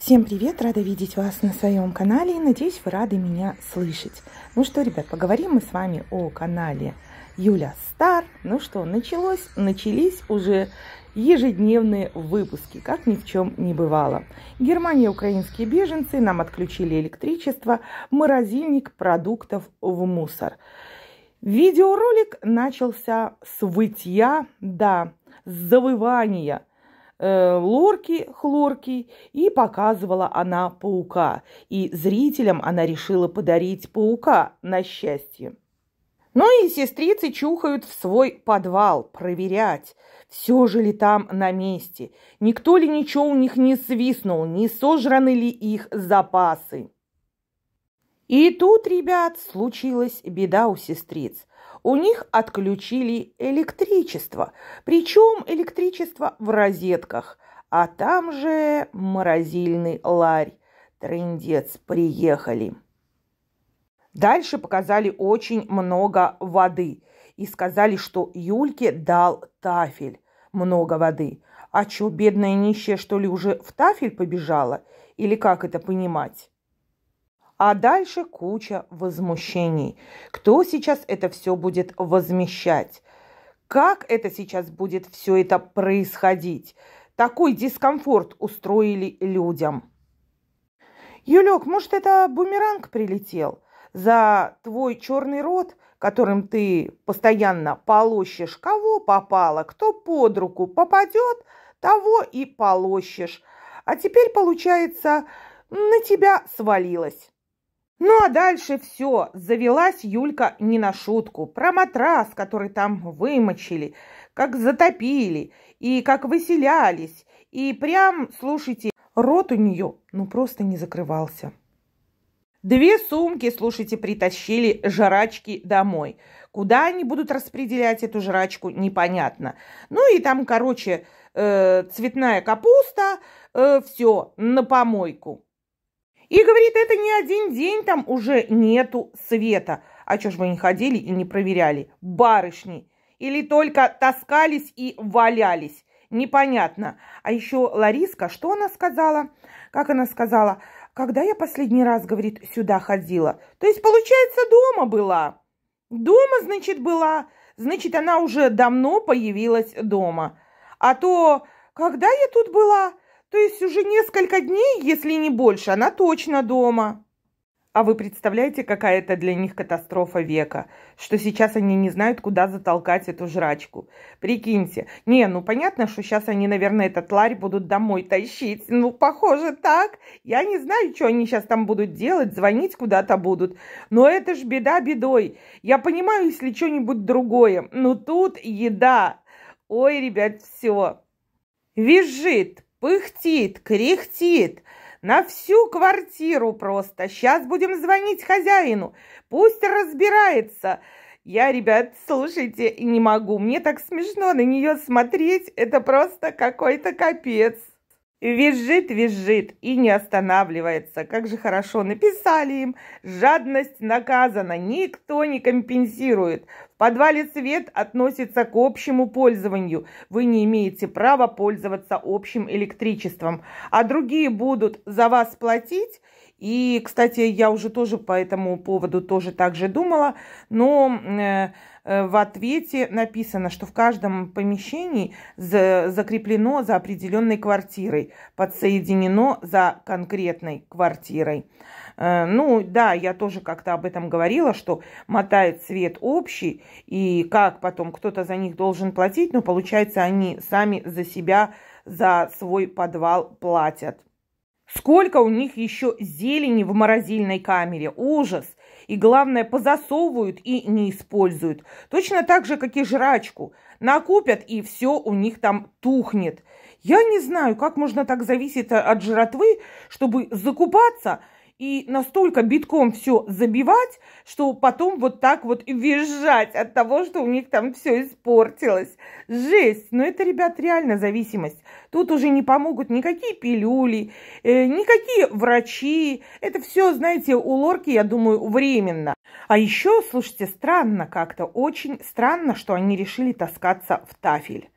Всем привет! Рада видеть вас на своем канале. Надеюсь, вы рады меня слышать. Ну что, ребят, поговорим мы с вами о канале Юля Стар. Ну что, началось, начались уже ежедневные выпуски, как ни в чем не бывало. Германия, украинские беженцы, нам отключили электричество, морозильник продуктов в мусор. Видеоролик начался с вытья, да, с завывания – Э, лорки, хлорки, и показывала она паука. И зрителям она решила подарить паука на счастье. Ну и сестрицы чухают в свой подвал проверять, все же ли там на месте, никто ли ничего у них не свистнул, не сожраны ли их запасы. И тут, ребят, случилась беда у сестриц у них отключили электричество, причем электричество в розетках, а там же морозильный ларь. Трындец, приехали. Дальше показали очень много воды и сказали, что Юльке дал тафель много воды. А чё, бедная нищая, что ли, уже в тафель побежала? Или как это понимать? А дальше куча возмущений. Кто сейчас это все будет возмещать? Как это сейчас будет все это происходить? Такой дискомфорт устроили людям. Юлек, может, это бумеранг прилетел? За твой черный рот, которым ты постоянно полощешь, кого попало, кто под руку попадет, того и полощешь. А теперь, получается, на тебя свалилось. Ну а дальше все. Завелась Юлька не на шутку. Про матрас, который там вымочили, как затопили, и как выселялись. И прям, слушайте, рот у нее ну просто не закрывался. Две сумки, слушайте, притащили жрачки домой. Куда они будут распределять эту жрачку, непонятно. Ну и там, короче, э, цветная капуста, э, все, на помойку. И говорит, это не один день, там уже нету света. А чё ж вы не ходили и не проверяли? Барышни. Или только таскались и валялись. Непонятно. А еще Лариска, что она сказала? Как она сказала? Когда я последний раз, говорит, сюда ходила? То есть, получается, дома была. Дома, значит, была. Значит, она уже давно появилась дома. А то, когда я тут была, то есть уже несколько дней, если не больше, она точно дома. А вы представляете, какая это для них катастрофа века, что сейчас они не знают, куда затолкать эту жрачку. Прикиньте. Не, ну понятно, что сейчас они, наверное, этот ларь будут домой тащить. Ну, похоже так. Я не знаю, что они сейчас там будут делать, звонить куда-то будут. Но это ж беда бедой. Я понимаю, если что-нибудь другое. Но ну тут еда. Ой, ребят, все. Визжит, Пыхтит, кряхтит. На всю квартиру просто. Сейчас будем звонить хозяину. Пусть разбирается. Я, ребят, слушайте, не могу. Мне так смешно на нее смотреть. Это просто какой-то капец. Визжит, визжит и не останавливается. Как же хорошо написали им. Жадность наказана, никто не компенсирует подвале цвет относится к общему пользованию. Вы не имеете права пользоваться общим электричеством. А другие будут за вас платить. И, кстати, я уже тоже по этому поводу тоже так же думала, но э, э, в ответе написано, что в каждом помещении закреплено за определенной квартирой, подсоединено за конкретной квартирой. Э, ну, да, я тоже как-то об этом говорила, что мотает цвет общий, и как потом кто-то за них должен платить, но получается, они сами за себя, за свой подвал платят. Сколько у них еще зелени в морозильной камере. Ужас. И главное, позасовывают и не используют. Точно так же, как и жрачку. Накупят, и все у них там тухнет. Я не знаю, как можно так зависеть от жратвы, чтобы закупаться – и настолько битком все забивать, что потом вот так вот и визжать от того, что у них там все испортилось. Жесть! Но это, ребят, реально зависимость. Тут уже не помогут никакие пилюли, э, никакие врачи. Это все, знаете, у лорки, я думаю, временно. А еще, слушайте, странно как-то, очень странно, что они решили таскаться в тафель.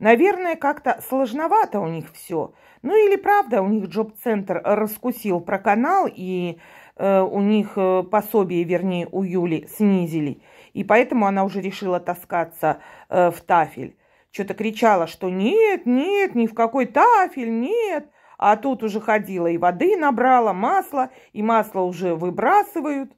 Наверное, как-то сложновато у них все. Ну или правда у них джоб-центр раскусил про канал, и э, у них э, пособие, вернее, у Юли снизили. И поэтому она уже решила таскаться э, в тафель. Что-то кричала, что нет, нет, ни в какой тафель, нет. А тут уже ходила и воды набрала, масло, и масло уже выбрасывают.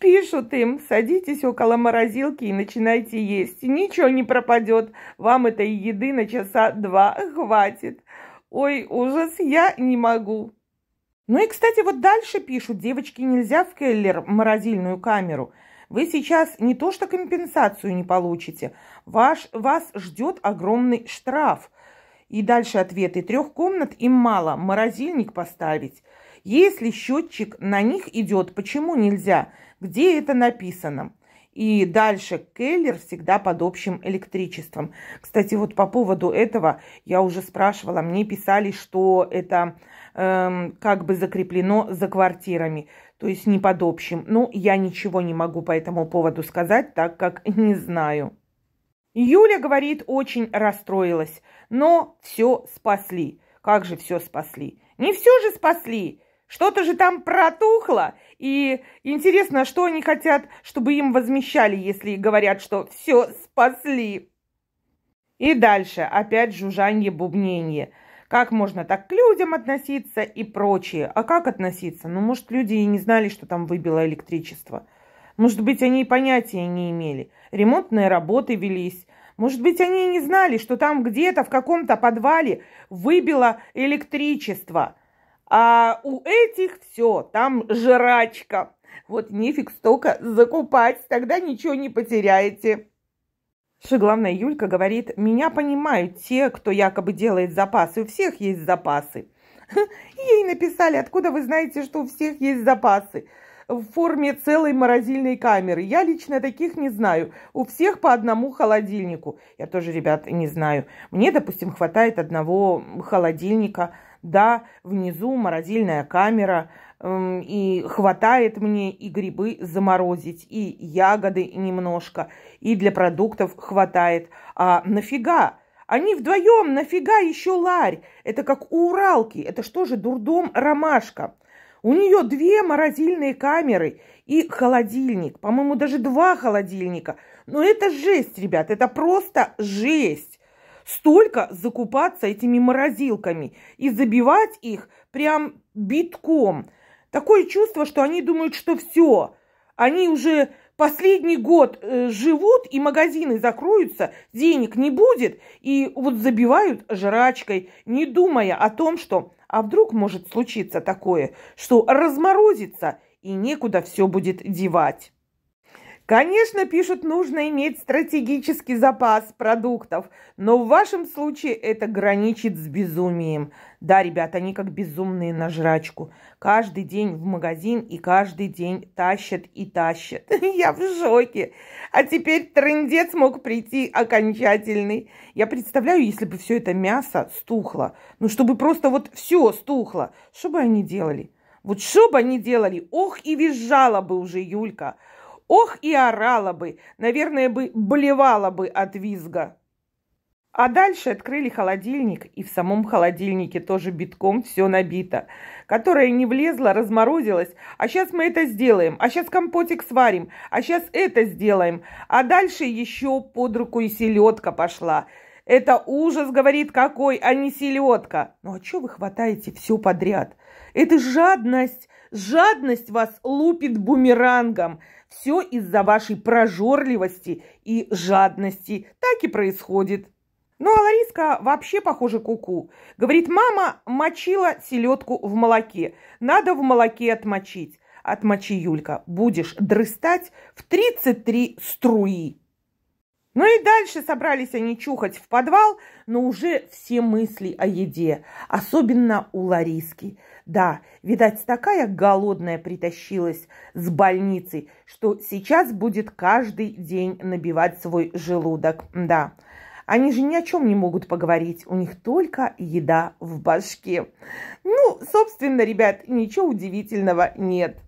Пишут им, садитесь около морозилки и начинайте есть. Ничего не пропадет, вам этой еды на часа два хватит. Ой, ужас, я не могу. Ну и, кстати, вот дальше пишут, девочки, нельзя в Келлер морозильную камеру. Вы сейчас не то что компенсацию не получите, ваш, вас ждет огромный штраф – и дальше ответы. Трех комнат им мало, морозильник поставить. Если счетчик на них идет, почему нельзя? Где это написано? И дальше Келлер всегда под общим электричеством. Кстати, вот по поводу этого я уже спрашивала, мне писали, что это эм, как бы закреплено за квартирами, то есть не под общим. Ну, я ничего не могу по этому поводу сказать, так как не знаю. Юля, говорит, очень расстроилась, но все спасли. Как же все спасли? Не все же спасли. Что-то же там протухло, и интересно, что они хотят, чтобы им возмещали, если говорят, что все спасли. И дальше опять жужжанье, бубнение. Как можно так к людям относиться и прочее. А как относиться? Ну, может, люди и не знали, что там выбило электричество. Может быть, они и понятия не имели. Ремонтные работы велись. Может быть, они и не знали, что там где-то в каком-то подвале выбило электричество. А у этих все, там жрачка. Вот нефиг столько закупать, тогда ничего не потеряете. Что главное, Юлька говорит, меня понимают те, кто якобы делает запасы. У всех есть запасы. Ей написали, откуда вы знаете, что у всех есть запасы в форме целой морозильной камеры. Я лично таких не знаю. У всех по одному холодильнику. Я тоже, ребят, не знаю. Мне, допустим, хватает одного холодильника. Да, внизу морозильная камера. Эм, и хватает мне и грибы заморозить, и ягоды немножко, и для продуктов хватает. А нафига? Они вдвоем, нафига еще ларь? Это как у Уралки, это что же дурдом ромашка? У нее две морозильные камеры и холодильник. По-моему, даже два холодильника. Но это жесть, ребят, это просто жесть. Столько закупаться этими морозилками и забивать их прям битком. Такое чувство, что они думают, что все. Они уже последний год э, живут, и магазины закроются, денег не будет, и вот забивают жрачкой, не думая о том, что а вдруг может случиться такое, что разморозится и некуда все будет девать. Конечно, пишут, нужно иметь стратегический запас продуктов, но в вашем случае это граничит с безумием. Да, ребят, они как безумные на жрачку. Каждый день в магазин и каждый день тащат и тащат. Я в шоке. А теперь трендец мог прийти окончательный. Я представляю, если бы все это мясо стухло. Ну, чтобы просто вот все стухло. Что бы они делали? Вот что бы они делали? Ох, и визжала бы уже Юлька. Ох и орала бы, наверное, бы блевала бы от визга. А дальше открыли холодильник, и в самом холодильнике тоже битком все набито. Которая не влезла, разморозилась. А сейчас мы это сделаем, а сейчас компотик сварим, а сейчас это сделаем. А дальше еще под руку и селедка пошла. Это ужас, говорит, какой, а не селедка. Ну а что вы хватаете все подряд? Это жадность, Жадность вас лупит бумерангом. Все из-за вашей прожорливости и жадности. Так и происходит. Ну, а Лариска вообще, похожа куку. -ку. Говорит, мама мочила селедку в молоке. Надо в молоке отмочить. Отмочи, Юлька, будешь дрыстать в 33 струи. Ну и дальше собрались они чухать в подвал, но уже все мысли о еде, особенно у Лариски. Да, видать, такая голодная притащилась с больницы, что сейчас будет каждый день набивать свой желудок. Да, они же ни о чем не могут поговорить, у них только еда в башке. Ну, собственно, ребят, ничего удивительного нет.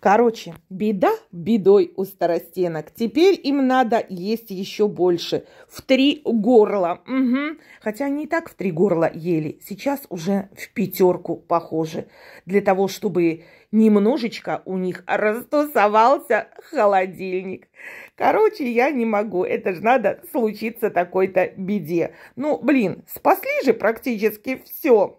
Короче, беда бедой у старостенок. Теперь им надо есть еще больше. В три горла. Угу. Хотя они и так в три горла ели. Сейчас уже в пятерку похоже. Для того, чтобы немножечко у них растусовался холодильник. Короче, я не могу. Это же надо случиться такой-то беде. Ну, блин, спасли же практически все.